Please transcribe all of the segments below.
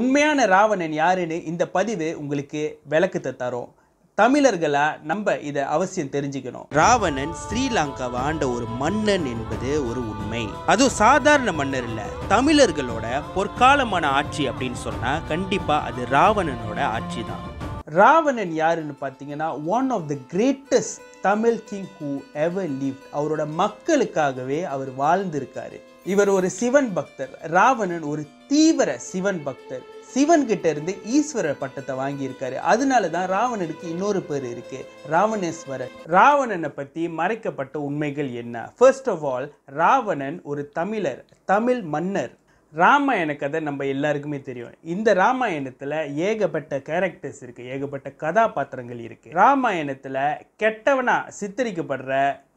உண்மையான ராவணன் யாருன்னு இந்த பதிவு உங்களுக்கு விளக்கத்தை தரும் தமிழர்களா நம்ம இதை அவசியம் தெரிஞ்சுக்கணும் ராவணன் ஸ்ரீலங்காவை ஆண்ட ஒரு மன்னன் என்பது ஒரு உண்மை அதுவும் சாதாரண மன்னர் இல்ல தமிழர்களோட பொற்காலமான ஆட்சி அப்படின்னு சொன்னா கண்டிப்பா அது ராவணனோட ஆட்சி தான் ராவணன் யாருன்னு பார்த்தீங்கன்னா one of the greatest Tamil king who ever leave அவரோட மக்களுக்காகவே அவர் வாழ்ந்திருக்காரு இவர் ஒரு சிவன் பக்தர் ராவணன் ஒரு தீவிர சிவன் பக்தர் சிவன் கிட்ட இருந்து ஈஸ்வரர் பட்டத்தை வாங்கியிருக்காரு அதனால தான் ராவணனுக்கு இன்னொரு பேர் இருக்கு ராவணேஸ்வரர் ராவணனை பற்றி மறைக்கப்பட்ட உண்மைகள் என்ன ஃபர்ஸ்ட் ஆஃப் ஆல் ராவணன் ஒரு தமிழர் தமிழ் மன்னர் ராமாயண கதை நம்ம எல்லாருக்குமே தெரியும் இந்த ராமாயணத்தில் ஏகப்பட்ட கேரக்டர்ஸ் இருக்குது ஏகப்பட்ட கதாபாத்திரங்கள் இருக்குது ராமாயணத்தில் கெட்டவனா சித்தரிக்கப்படுற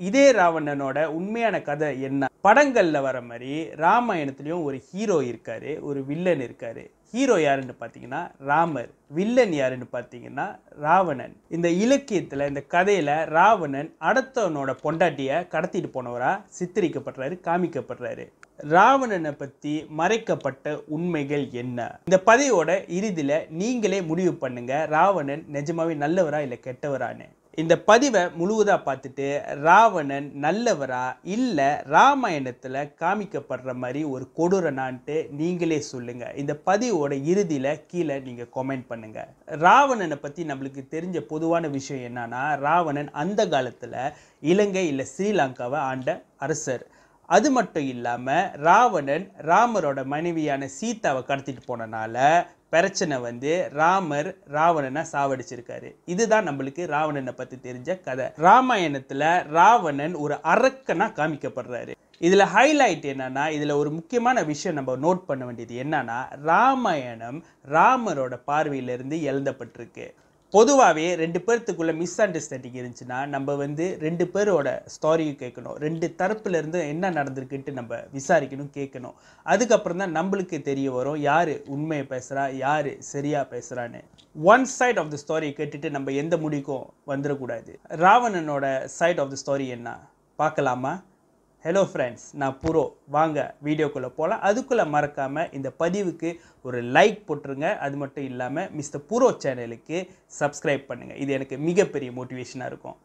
இதே ராவணனோட உண்மையான கதை என்ன படங்களில் வர மாதிரி ராமாயணத்துலேயும் ஒரு ஹீரோ இருக்கார் ஒரு வில்லன் இருக்கார் ஹீரோ யாருன்னு பார்த்தீங்கன்னா ராமர் வில்லன் யாருன்னு பார்த்தீங்கன்னா ராவணன் இந்த இலக்கியத்தில் இந்த கதையில் ராவணன் அடுத்தவனோட பொண்டாட்டியை கடத்திட்டு போனவராக சித்தரிக்கப்படுறாரு காமிக்கப்படுறாரு ராவணனை பற்றி மறைக்கப்பட்ட உண்மைகள் என்ன இந்த பதவியோட இறுதியில் நீங்களே முடிவு பண்ணுங்கள் ராவணன் நிஜமாவே நல்லவரா இல்லை கெட்டவரான்னு இந்த பதிவை முழுவதாக பார்த்துட்டு ராவணன் நல்லவரா இல்லை ராமாயணத்தில் காமிக்கப்படுற மாதிரி ஒரு கொடூரனான்ட்டு நீங்களே சொல்லுங்கள் இந்த பதிவோட இறுதியில் கீழே நீங்கள் கமெண்ட் பண்ணுங்கள் ராவணனை பற்றி நம்மளுக்கு தெரிஞ்ச பொதுவான விஷயம் என்னன்னா ராவணன் அந்த காலத்தில் இலங்கை இல்லை ஸ்ரீலங்காவை ஆண்ட அரசர் அது மட்டும் இல்லாமல் ராவணன் ராமரோட மனைவியான சீதாவை கடத்திட்டு போனனால பிரச்சனை வந்து ராமர் ராவணனை சாவடிச்சிருக்காரு இதுதான் நம்மளுக்கு ராவணனை பற்றி தெரிஞ்ச கதை ராமாயணத்தில் ராவணன் ஒரு அரக்கனாக காமிக்கப்படுறாரு இதில் ஹைலைட் என்னன்னா இதில் ஒரு முக்கியமான விஷயம் நம்ம நோட் பண்ண வேண்டியது என்னன்னா ராமாயணம் ராமரோட பார்வையிலிருந்து எழுதப்பட்டிருக்கு பொதுவாகவே ரெண்டு பேர்த்துக்குள்ளே மிஸ் அண்டர்ஸ்டாண்டிங் இருந்துச்சுன்னா நம்ம வந்து ரெண்டு பேரோட ஸ்டோரியும் கேட்கணும் ரெண்டு தரப்புலேருந்து என்ன நடந்திருக்குன்ட்டு நம்ம விசாரிக்கணும் கேட்கணும் அதுக்கப்புறம் தான் நம்மளுக்கு தெரிய வரும் யார் உண்மையை பேசுகிறா யார் சரியாக பேசுகிறான்னு ஒன் சைட் ஆஃப் த ஸ்டோரியை கேட்டுட்டு நம்ம எந்த முடிக்கும் வந்துடக்கூடாது ராவணனோட சைட் ஆஃப் த ஸ்டோரி என்ன பார்க்கலாமா ஹலோ ஃப்ரெண்ட்ஸ் நான் புரோ வாங்க வீடியோக்குள்ளே போகலாம் அதுக்குள்ளே மறக்காமல் இந்த பதிவுக்கு ஒரு லைக் போட்டுருங்க அது மட்டும் இல்லாமல் மிஸ்டர் புரோ சேனலுக்கு சப்ஸ்கிரைப் பண்ணுங்கள் இது எனக்கு மிகப்பெரிய மோட்டிவேஷனாக இருக்கும்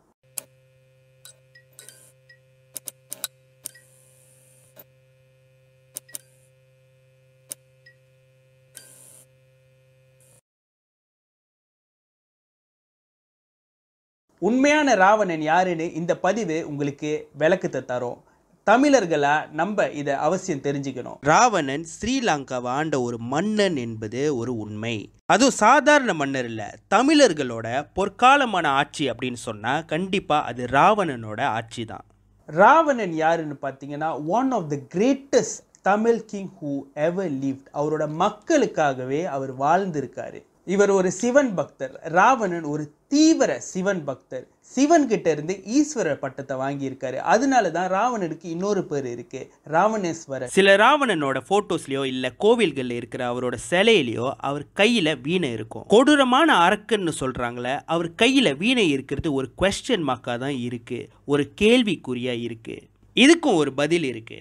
உண்மையான ராவணன் யாருன்னு இந்த பதிவு உங்களுக்கு விளக்கத்தை தரும் தமிழர்களா நம்ம இதை அவசியம் தெரிஞ்சுக்கணும் ராவணன் ஸ்ரீலங்காவை ஆண்ட ஒரு மன்னன் என்பது ஒரு உண்மை அதுவும் சாதாரண மன்னர் இல்லை தமிழர்களோட பொற்காலமான ஆட்சி அப்படின்னு சொன்னால் கண்டிப்பாக அது ராவணனோட ஆட்சி தான் ராவணன் யாருன்னு பார்த்தீங்கன்னா one of the greatest Tamil king who ever lived அவரோட மக்களுக்காகவே அவர் வாழ்ந்திருக்காரு இவர் ஒரு சிவன் பக்தர் ராவணன் ஒரு தீவிர சிவன் பக்தர் சிவன் கிட்ட இருந்து ஈஸ்வரர் பட்டத்தை வாங்கியிருக்காரு அதனால தான் ராவணனுக்கு இன்னொரு பேர் இருக்கு ராவணேஸ்வரர் சில ராவணனோட போட்டோஸ்லயோ இல்ல கோவில்கள்ல இருக்கிற அவரோட சிலையிலயோ அவர் கையில வீணை இருக்கும் கொடூரமான அரக்கன்னு சொல்றாங்களே அவர் கையில வீணை இருக்கிறது ஒரு கொஸ்டின் மார்க்கா தான் இருக்கு ஒரு கேள்விக்குறியா இருக்கு இதுக்கும் ஒரு பதில் இருக்கு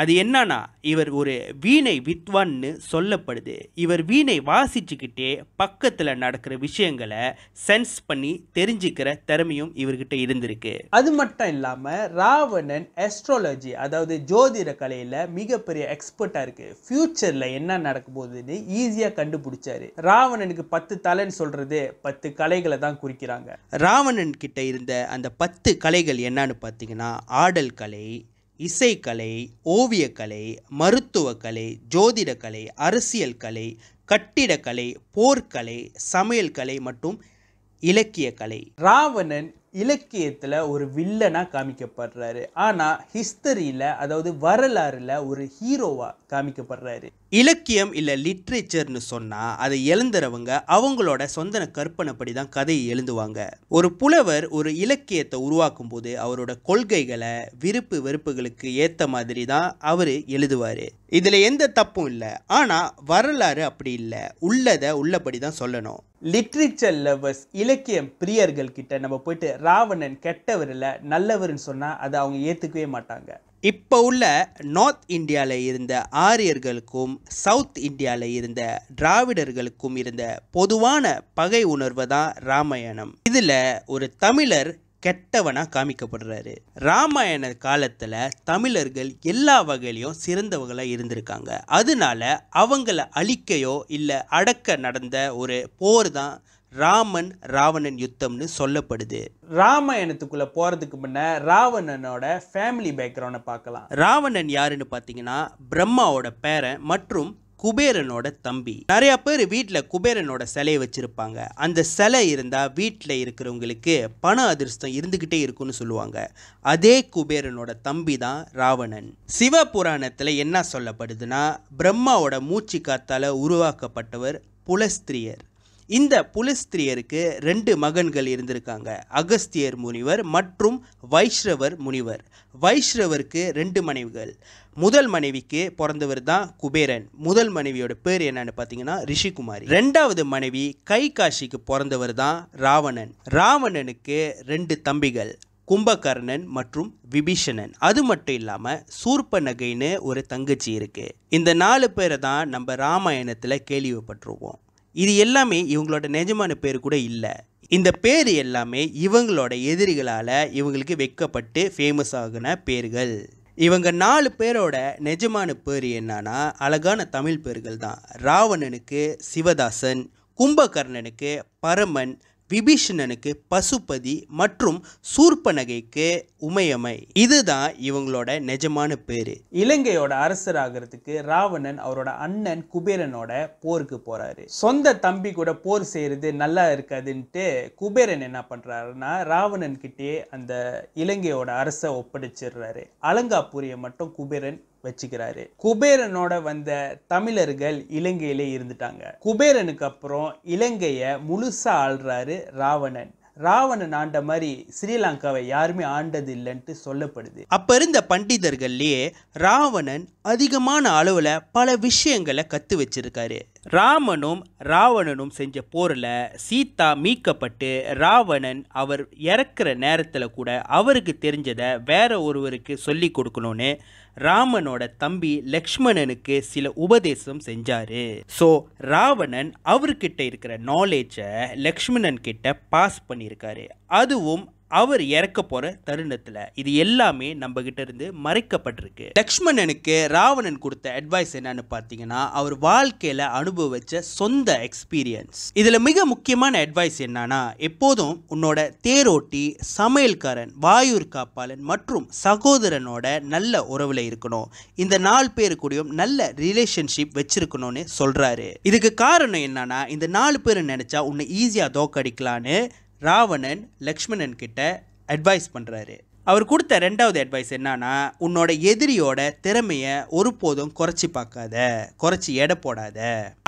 அது என்னன்னா இவர் ஒரு வீணை வித்வான்னு சொல்லப்படுது இவர் வீணை வாசிச்சுக்கிட்டே பக்கத்தில் நடக்கிற விஷயங்களை சென்ஸ் பண்ணி தெரிஞ்சுக்கிற திறமையும் இவர்கிட்ட இருந்திருக்கு அது மட்டும் இல்லாமல் ராவணன் எஸ்ட்ராலஜி அதாவது ஜோதிட கலையில் மிகப்பெரிய எக்ஸ்பர்ட்டாக இருக்குது ஃப்யூச்சரில் என்ன நடக்க போகுதுன்னு ஈஸியாக கண்டுபிடிச்சாரு ராவணனுக்கு பத்து தலைன்னு சொல்றது பத்து கலைகளை தான் குறிக்கிறாங்க ராவணன் கிட்ட இருந்த அந்த பத்து கலைகள் என்னன்னு பார்த்தீங்கன்னா ஆடல் கலை இசைக்கலை ஓவியக்கலை மருத்துவக்கலை ஜோதிடக்கலை அரசியல் கலை கட்டிடக்கலை போர்க்கலை சமையல் கலை மற்றும் இலக்கிய கலை ராவணன் இலக்கியத்தில் ஒரு வில்லனாக காமிக்கப்படுறாரு ஆனால் ஹிஸ்டரியில் அதாவது வரலாறில் ஒரு ஹீரோவாக காமிக்கப்படுறாரு இலக்கியம் இல்லை லிட்ரேச்சர்னு சொன்னால் அதை எழுந்துறவங்க அவங்களோட சொந்த கற்பனைப்படி தான் கதையை எழுதுவாங்க ஒரு புலவர் ஒரு இலக்கியத்தை உருவாக்கும் போது அவரோட கொள்கைகளை விருப்பு வெறுப்புகளுக்கு ஏற்ற மாதிரி தான் அவர் எழுதுவார் இதில் எந்த தப்பும் இல்லை ஆனால் வரலாறு அப்படி இல்லை உள்ளதை உள்ளபடி தான் சொல்லணும் லிட்ரேச்சர் லவ்வர்ஸ் இலக்கியம் பிரியர்கள் கிட்ட நம்ம போயிட்டு ராவணன் கெட்டவரில் நல்லவர்னு சொன்னால் அதை அவங்க ஏற்றுக்கவே மாட்டாங்க இப்போ உள்ள நார்த் இந்தியாவில் இருந்த ஆரியர்களுக்கும் சவுத் இந்தியாவில் இருந்த திராவிடர்களுக்கும் இருந்த பொதுவான பகை உணர்வு தான் ராமாயணம் இதில் ஒரு தமிழர் கெட்டவனாக காமிக்கப்படுறாரு ராமாயண காலத்தில் தமிழர்கள் எல்லா வகையிலையும் சிறந்தவர்களாக இருந்திருக்காங்க அதனால அவங்கள அழிக்கையோ இல்லை அடக்க நடந்த ஒரு போர் தான் ராமன் ராவணன் யுத்தம்னு சொல்லப்படுது ராமாயணத்துக்குள்ளே போகிறதுக்கு முன்ன ராவணனோட ஃபேமிலி பேக்ரவுண்டை பார்க்கலாம் ராவணன் யாருன்னு பார்த்தீங்கன்னா பிரம்மாவோட பேரன் மற்றும் குபேரனோட தம்பி நிறைய பேர் வீட்டில் குபேரனோட சிலையை வச்சுருப்பாங்க அந்த சிலை இருந்தால் வீட்டில் இருக்கிறவங்களுக்கு பண அதிர்ஷ்டம் இருந்துக்கிட்டே இருக்கும்னு சொல்லுவாங்க அதே குபேரனோட தம்பி தான் ராவணன் சிவ புராணத்தில் என்ன சொல்லப்படுதுன்னா பிரம்மாவோட மூச்சு காத்தால உருவாக்கப்பட்டவர் புலஸ்திரியர் இந்த புலஸ்திரியருக்கு ரெண்டு மகன்கள் இருந்திருக்காங்க அகஸ்தியர் முனிவர் மற்றும் வைஷ்ரவர் முனிவர் வைஷ்ரவருக்கு ரெண்டு மனைவிகள் முதல் மனைவிக்கு பிறந்தவர் தான் குபேரன் முதல் மனைவியோட பேர் என்னன்னு பார்த்தீங்கன்னா ரிஷிகுமாரி ரெண்டாவது மனைவி கைகாஷிக்கு பிறந்தவர் தான் ராவணன் ராவணனுக்கு ரெண்டு தம்பிகள் கும்பகர்ணன் மற்றும் விபீஷணன் அது மட்டும் இல்லாமல் சூர்ப நகைன்னு ஒரு தங்கச்சி இருக்குது இந்த நாலு பேரை தான் நம்ம ராமாயணத்தில் கேள்விப்பட்டுருவோம் இது எல்லாமே இவங்களோட நிஜமான பேர் கூட இல்லை இந்த பேர் எல்லாமே இவங்களோட எதிரிகளால் இவங்களுக்கு வைக்கப்பட்டு ஃபேமஸ் ஆகின பேர்கள் இவங்க நாலு பேரோட நிஜமான பேர் என்னன்னா அழகான தமிழ் பேர்கள் தான் ராவணனுக்கு சிவதாசன் கும்பகர்ணனுக்கு பரமன் விபீஷணனுக்கு பசுபதி மற்றும் சூர்பனகைக்கு உமையமை இதுதான் இவங்களோட நிஜமான பேர் இலங்கையோட அரசராகிறதுக்கு ராவணன் அவரோட அண்ணன் குபேரனோட போருக்கு போறாரு சொந்த தம்பி கூட போர் செய்யறது நல்லா இருக்காதுன்ட்டு குபேரன் என்ன பண்றாருன்னா ராவணன் கிட்டே அந்த இலங்கையோட அரசை ஒப்படைச்சிடுறாரு அலங்காபுரியை மட்டும் குபேரன் வச்சுக்கிறாரு குபேரனோட வந்த தமிழர்கள் இலங்கையிலே இருந்துட்டாங்க குபேரனுக்கு அப்புறம் இலங்கையை முழுசா ஆள்றாரு ராவணன் ராவணன் ஆண்ட மாதிரி ஸ்ரீலங்காவை யாருமே ஆண்டது இல்லைன்ட்டு சொல்லப்படுது அப்போ இருந்த பண்டிதர்கள்லேயே ராவணன் அதிகமான அளவில் பல விஷயங்களை கற்று வச்சிருக்காரு ராமனும் ராவணனும் செஞ்ச போரில் சீதா மீட்கப்பட்டு ராவணன் அவர் இறக்குற நேரத்தில் கூட அவருக்கு தெரிஞ்சதை வேற ஒருவருக்கு சொல்லி கொடுக்கணும்னு ராமனோட தம்பி லக்ஷ்மணனுக்கு சில உபதேசம் செஞ்சார் ஸோ ராவணன் அவர்கிட்ட இருக்கிற நாலேஜை லக்ஷ்மணன் கிட்ட பாஸ் பண்ணியிருக்காரு அதுவும் அவர் இறக்க போற தருணத்தில் இது எல்லாமே கிட்ட இருந்து மறைக்கப்பட்டிருக்கு லக்ஷ்மணனுக்கு ராவணன் கொடுத்த அட்வைஸ் என்னன்னு பார்த்தீங்கன்னா அவர் வாழ்க்கையில் அனுபவிச்ச சொந்த எக்ஸ்பீரியன்ஸ் இதில் மிக முக்கியமான அட்வைஸ் என்னன்னா எப்போதும் உன்னோட தேரோட்டி சமையல்காரன் வாயூர் காப்பாளன் மற்றும் சகோதரனோட நல்ல உறவில் இருக்கணும் இந்த நாலு பேரு கூடயும் நல்ல ரிலேஷன்ஷிப் வச்சிருக்கணும்னு சொல்கிறாரு இதுக்கு காரணம் என்னன்னா இந்த நாலு பேர் நினச்சா உன்னை ஈஸியாக தோக்கடிக்கலான்னு ராவணன் லக்ஷ்மணன் கிட்ட அட்வைஸ் பண்ணுறாரு அவர் கொடுத்த ரெண்டாவது அட்வைஸ் என்னன்னா உன்னோட எதிரியோட திறமையை ஒருபோதும் குறைச்சி பார்க்காத குறைச்சி எடை போடாத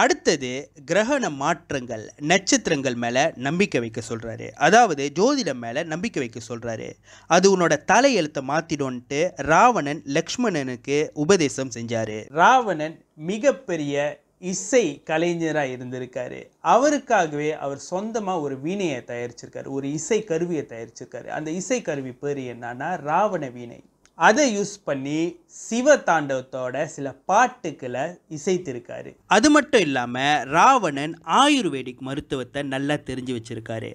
அடுத்தது கிரகண மாற்றங்கள் நட்சத்திரங்கள் மேலே நம்பிக்கை வைக்க சொல்கிறாரு அதாவது ஜோதிடம் மேலே நம்பிக்கை வைக்க சொல்கிறாரு அது உன்னோட தலையெழுத்தை மாற்றிடும்ன்ட்டு ராவணன் லக்ஷ்மணனுக்கு உபதேசம் செஞ்சார் ராவணன் மிகப்பெரிய இசை கலைஞராக இருந்திருக்காரு அவருக்காகவே அவர் சொந்தமாக ஒரு வீணையை தயாரிச்சிருக்காரு ஒரு இசை கருவியை தயாரிச்சிருக்காரு அந்த இசை கருவி பேர் என்னன்னா ராவண வீணை அதை யூஸ் பண்ணி சிவ தாண்டவத்தோட சில பாட்டுக்களை இசைத்திருக்காரு அது மட்டும் இல்லாமல் ராவணன் ஆயுர்வேதிக் மருத்துவத்தை நல்லா தெரிஞ்சு வச்சிருக்காரு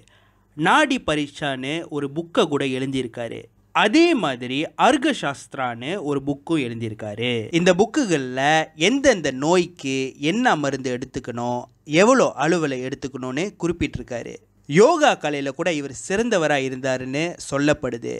நாடி பரீட்சான்னு ஒரு புக்கை கூட எழுந்திருக்காரு அதே மாதிரி அர்க சாஸ்திரான்னு ஒரு புக்கும் எழுதியிருக்காரு இந்த புக்குகளில் எந்தெந்த நோய்க்கு என்ன மருந்து எடுத்துக்கணும் எவ்வளோ அளவில் எடுத்துக்கணும்னு குறிப்பிட்டிருக்காரு யோகா கலையில் கூட இவர் சிறந்தவராக இருந்தாருன்னு சொல்லப்படுது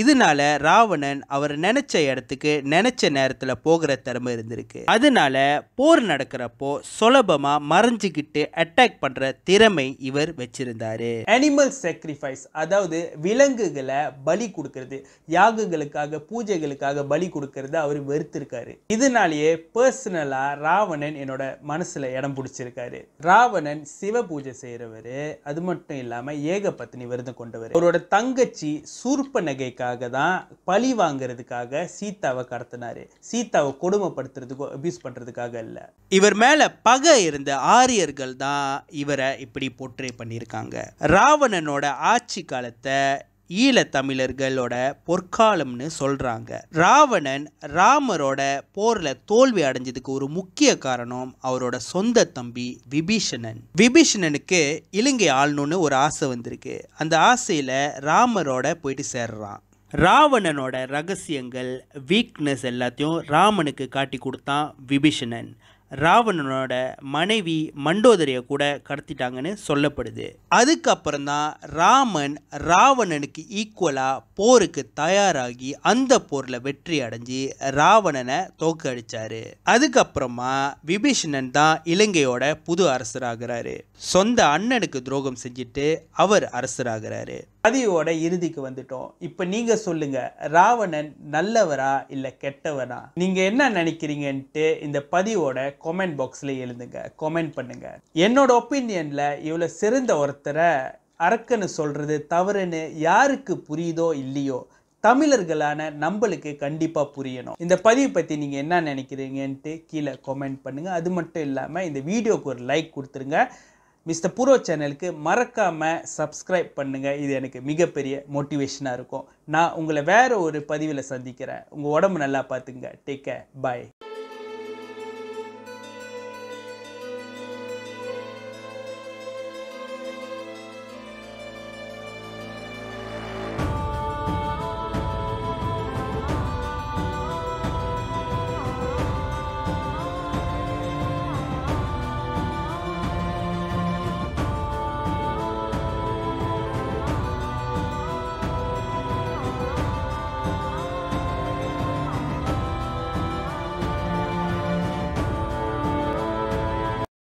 இதனால ராவணன் அவர் நினைச்ச இடத்துக்கு நினைச்ச நேரத்துல போகிற திறமை இருந்திருக்கு அதனால போர் நடக்கிறப்போ சுலபமா மறைஞ்சுக்கிட்டு அட்டாக் பண்ற திறமை இவர் வச்சிருந்தாரு அனிமல் சாக்ரிஃபைஸ் அதாவது விலங்குகளை பலி கொடுக்கறது யாகங்களுக்காக பூஜைகளுக்காக பலி கொடுக்கறது அவர் வெறுத்திருக்காரு இதனாலேயே பர்சனலா ராவணன் என்னோட மனசுல இடம் பிடிச்சிருக்காரு ராவணன் சிவ பூஜை செய்யறவரு அது மட்டும் இல்லாம ஏகபத்தினி விருது கொண்டவர் அவரோட தங்கச்சி சூர்ப நகைக்கு வாங்கிறதுக்காக தான் பழி வாங்கிறதுக்காக சீதாவை கடத்தினாரு சீதாவை கொடுமைப்படுத்துறதுக்கோ அபியூஸ் பண்ணுறதுக்காக இல்லை இவர் மேலே பகை இருந்த ஆரியர்கள் தான் இவரை இப்படி போற்றே பண்ணியிருக்காங்க ராவணனோட ஆட்சி காலத்தை ஈழத்தமிழர்களோட பொற்காலம்னு சொல்கிறாங்க ராவணன் ராமரோட போரில் தோல்வி அடைஞ்சதுக்கு ஒரு முக்கிய காரணம் அவரோட சொந்த தம்பி விபீஷணன் விபீஷணனுக்கு இலங்கை ஆளணும்னு ஒரு ஆசை வந்திருக்கு அந்த ஆசையில் ராமரோட போயிட்டு சேர்றான் ராவணனோட ரகசியங்கள் வீக்னஸ் எல்லாத்தையும் ராமனுக்கு காட்டி கொடுத்தான் விபீஷணன் ராவணனோட மனைவி மண்டோதரியை கூட கடத்திட்டாங்கன்னு சொல்லப்படுது அதுக்கப்புறந்தான் ராமன் ராவணனுக்கு ஈக்குவலாக போருக்கு தயாராகி அந்த போரில் வெற்றி அடைஞ்சி ராவணனை தோக்கடிச்சாரு அதுக்கப்புறமா விபீஷணன் தான் இலங்கையோட புது அரசராகிறாரு சொந்த அண்ணனுக்கு துரோகம் செஞ்சுட்டு அவர் அரசராகிறாரு கதையோட இறுதிக்கு வந்துட்டோம் இப்போ நீங்கள் சொல்லுங்கள் ராவணன் நல்லவரா இல்லை கெட்டவரா நீங்கள் என்ன நினைக்கிறீங்கன்ட்டு இந்த பதிவோட கொமெண்ட் பாக்ஸில் எழுதுங்க கொமெண்ட் பண்ணுங்கள் என்னோட ஒப்பீனியனில் இவ்வளோ சிறந்த ஒருத்தரை அரக்கன்னு சொல்கிறது தவறுன்னு யாருக்கு புரியுதோ இல்லையோ தமிழர்களான நம்மளுக்கு கண்டிப்பாக புரியணும் இந்த பதிவு பற்றி நீங்கள் என்ன நினைக்கிறீங்கன்ட்டு கீழே கொமெண்ட் பண்ணுங்கள் அது மட்டும் இல்லாமல் இந்த வீடியோக்கு ஒரு லைக் கொடுத்துருங்க மிஸ்டர் புரோ சேனலுக்கு மறக்காமல் சப்ஸ்கிரைப் பண்ணுங்கள் இது எனக்கு மிகப்பெரிய மோட்டிவேஷனாக இருக்கும் நான் உங்களை வேறு ஒரு பதிவில் சந்திக்கிறேன் உங்கள் உடம்பு நல்லா பார்த்துங்க டேக் கேர் பாய்